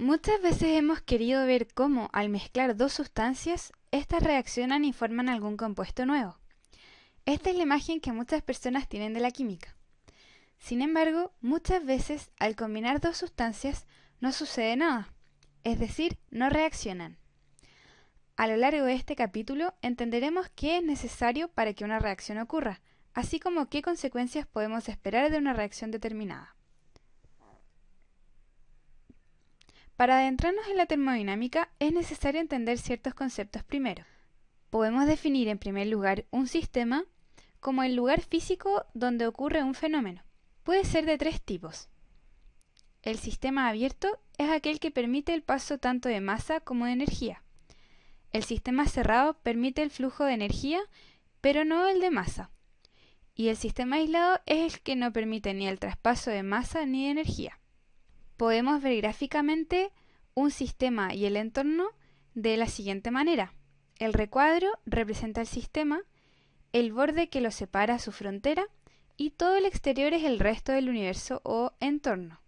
Muchas veces hemos querido ver cómo, al mezclar dos sustancias, éstas reaccionan y forman algún compuesto nuevo. Esta es la imagen que muchas personas tienen de la química. Sin embargo, muchas veces, al combinar dos sustancias, no sucede nada, es decir, no reaccionan. A lo largo de este capítulo entenderemos qué es necesario para que una reacción ocurra, así como qué consecuencias podemos esperar de una reacción determinada. Para adentrarnos en la termodinámica es necesario entender ciertos conceptos primero. Podemos definir en primer lugar un sistema como el lugar físico donde ocurre un fenómeno. Puede ser de tres tipos. El sistema abierto es aquel que permite el paso tanto de masa como de energía. El sistema cerrado permite el flujo de energía, pero no el de masa. Y el sistema aislado es el que no permite ni el traspaso de masa ni de energía podemos ver gráficamente un sistema y el entorno de la siguiente manera. El recuadro representa el sistema, el borde que lo separa su frontera y todo el exterior es el resto del universo o entorno.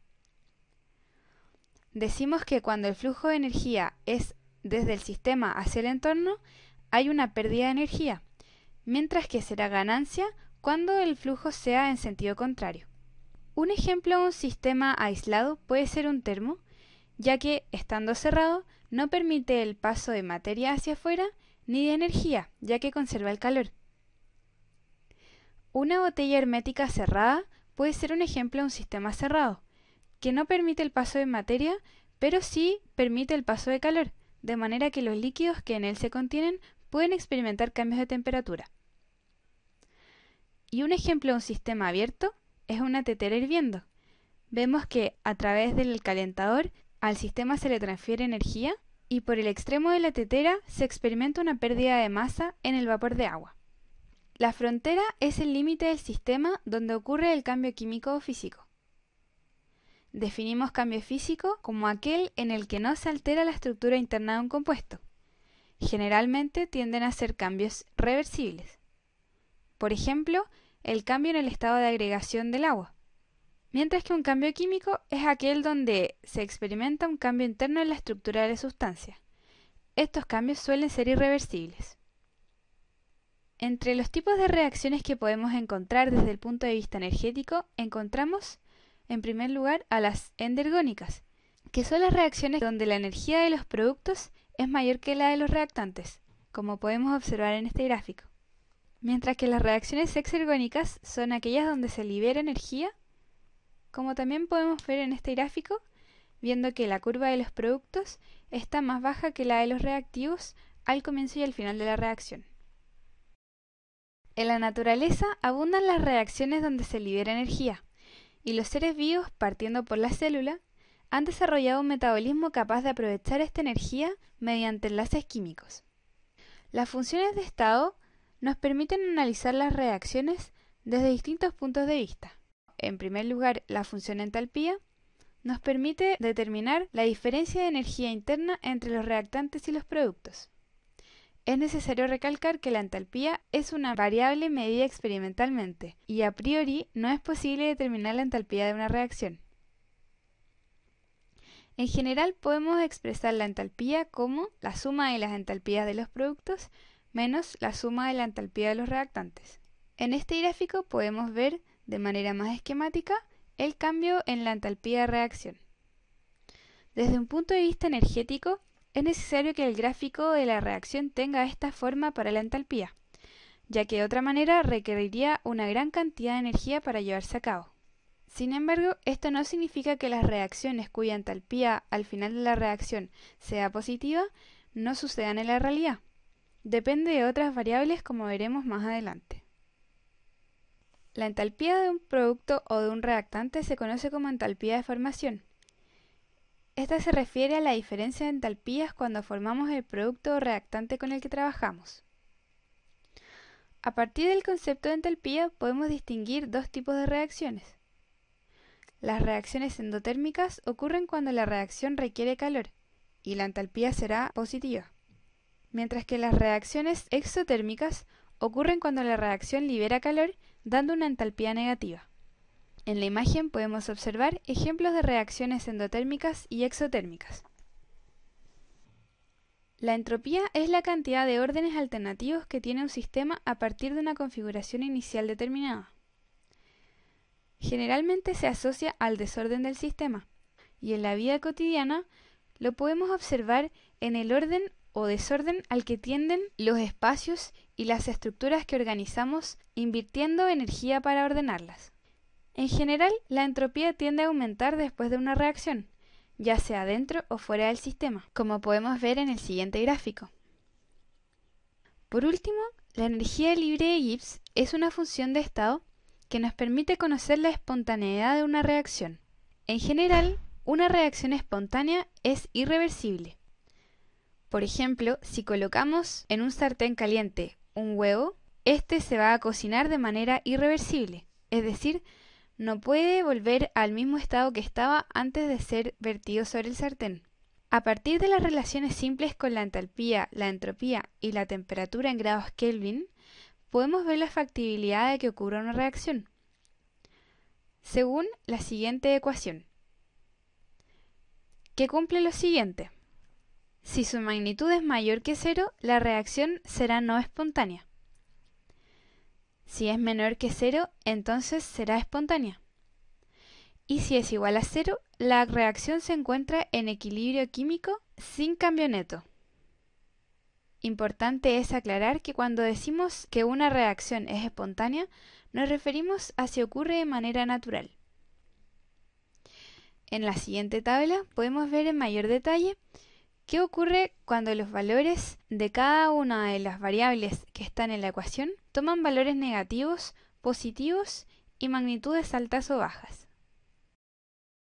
Decimos que cuando el flujo de energía es desde el sistema hacia el entorno, hay una pérdida de energía, mientras que será ganancia cuando el flujo sea en sentido contrario. Un ejemplo de un sistema aislado puede ser un termo, ya que, estando cerrado, no permite el paso de materia hacia afuera ni de energía, ya que conserva el calor. Una botella hermética cerrada puede ser un ejemplo de un sistema cerrado, que no permite el paso de materia, pero sí permite el paso de calor, de manera que los líquidos que en él se contienen pueden experimentar cambios de temperatura. Y un ejemplo de un sistema abierto es una tetera hirviendo. Vemos que a través del calentador al sistema se le transfiere energía y por el extremo de la tetera se experimenta una pérdida de masa en el vapor de agua. La frontera es el límite del sistema donde ocurre el cambio químico o físico. Definimos cambio físico como aquel en el que no se altera la estructura interna de un compuesto. Generalmente tienden a ser cambios reversibles. Por ejemplo, el cambio en el estado de agregación del agua. Mientras que un cambio químico es aquel donde se experimenta un cambio interno en la estructura de la sustancia. Estos cambios suelen ser irreversibles. Entre los tipos de reacciones que podemos encontrar desde el punto de vista energético, encontramos, en primer lugar, a las endergónicas, que son las reacciones donde la energía de los productos es mayor que la de los reactantes, como podemos observar en este gráfico. Mientras que las reacciones exergónicas son aquellas donde se libera energía, como también podemos ver en este gráfico, viendo que la curva de los productos está más baja que la de los reactivos al comienzo y al final de la reacción. En la naturaleza abundan las reacciones donde se libera energía, y los seres vivos, partiendo por la célula, han desarrollado un metabolismo capaz de aprovechar esta energía mediante enlaces químicos. Las funciones de estado nos permiten analizar las reacciones desde distintos puntos de vista. En primer lugar, la función entalpía nos permite determinar la diferencia de energía interna entre los reactantes y los productos. Es necesario recalcar que la entalpía es una variable medida experimentalmente y a priori no es posible determinar la entalpía de una reacción. En general podemos expresar la entalpía como la suma de las entalpías de los productos menos la suma de la entalpía de los reactantes. En este gráfico podemos ver de manera más esquemática el cambio en la entalpía de reacción. Desde un punto de vista energético, es necesario que el gráfico de la reacción tenga esta forma para la entalpía, ya que de otra manera requeriría una gran cantidad de energía para llevarse a cabo. Sin embargo, esto no significa que las reacciones cuya entalpía al final de la reacción sea positiva no sucedan en la realidad. Depende de otras variables como veremos más adelante. La entalpía de un producto o de un reactante se conoce como entalpía de formación. Esta se refiere a la diferencia de entalpías cuando formamos el producto o reactante con el que trabajamos. A partir del concepto de entalpía podemos distinguir dos tipos de reacciones. Las reacciones endotérmicas ocurren cuando la reacción requiere calor y la entalpía será positiva mientras que las reacciones exotérmicas ocurren cuando la reacción libera calor dando una entalpía negativa. En la imagen podemos observar ejemplos de reacciones endotérmicas y exotérmicas. La entropía es la cantidad de órdenes alternativos que tiene un sistema a partir de una configuración inicial determinada. Generalmente se asocia al desorden del sistema, y en la vida cotidiana lo podemos observar en el orden o desorden al que tienden los espacios y las estructuras que organizamos, invirtiendo energía para ordenarlas. En general, la entropía tiende a aumentar después de una reacción, ya sea dentro o fuera del sistema, como podemos ver en el siguiente gráfico. Por último, la energía libre de Gibbs es una función de estado que nos permite conocer la espontaneidad de una reacción. En general, una reacción espontánea es irreversible, por ejemplo, si colocamos en un sartén caliente un huevo, este se va a cocinar de manera irreversible, es decir, no puede volver al mismo estado que estaba antes de ser vertido sobre el sartén. A partir de las relaciones simples con la entalpía, la entropía y la temperatura en grados Kelvin, podemos ver la factibilidad de que ocurra una reacción. Según la siguiente ecuación, que cumple lo siguiente. Si su magnitud es mayor que cero, la reacción será no espontánea. Si es menor que cero, entonces será espontánea. Y si es igual a cero, la reacción se encuentra en equilibrio químico sin cambio neto. Importante es aclarar que cuando decimos que una reacción es espontánea, nos referimos a si ocurre de manera natural. En la siguiente tabla podemos ver en mayor detalle ¿Qué ocurre cuando los valores de cada una de las variables que están en la ecuación toman valores negativos, positivos y magnitudes altas o bajas?